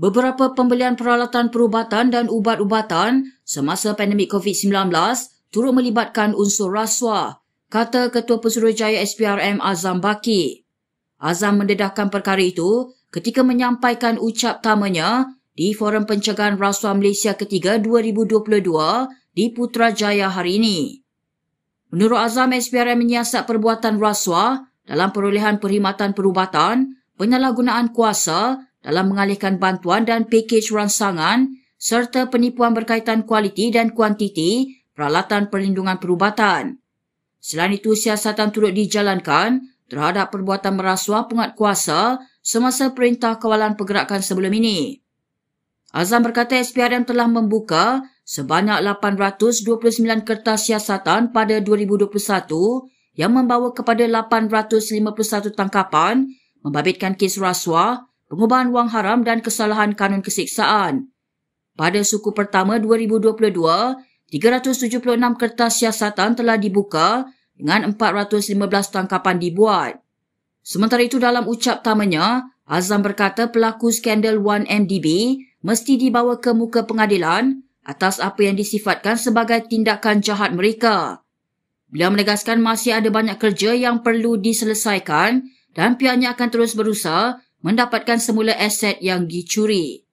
Beberapa pembelian peralatan perubatan dan ubat-ubatan semasa pandemik COVID-19 turut melibatkan unsur rasuah, kata Ketua Pesuruhjaya SPRM Azam Baki. Azam mendedahkan perkara itu ketika menyampaikan ucap tamanya di Forum Pencegahan Rasuah Malaysia Ketiga 2022 di Putrajaya hari ini. Menurut Azam, SPRM menyiasat perbuatan rasuah dalam perolehan perkhidmatan perubatan, penyalahgunaan kuasa dalam mengalihkan bantuan dan pakej ransangan serta penipuan berkaitan kualiti dan kuantiti peralatan perlindungan perubatan. Selain itu, siasatan turut dijalankan terhadap perbuatan merasuah penguat kuasa semasa Perintah Kawalan Pergerakan sebelum ini. Azam berkata SPRM telah membuka sebanyak 829 kertas siasatan pada 2021 yang membawa kepada 851 tangkapan membabitkan kes rasuah pengubahan wang haram dan kesalahan kanun kesiksaan. Pada suku pertama 2022, 376 kertas siasatan telah dibuka dengan 415 tangkapan dibuat. Sementara itu dalam ucap tamanya, Azam berkata pelaku skandal 1MDB mesti dibawa ke muka pengadilan atas apa yang disifatkan sebagai tindakan jahat mereka. Beliau menegaskan masih ada banyak kerja yang perlu diselesaikan dan pihaknya akan terus berusaha mendapatkan semula aset yang dicuri.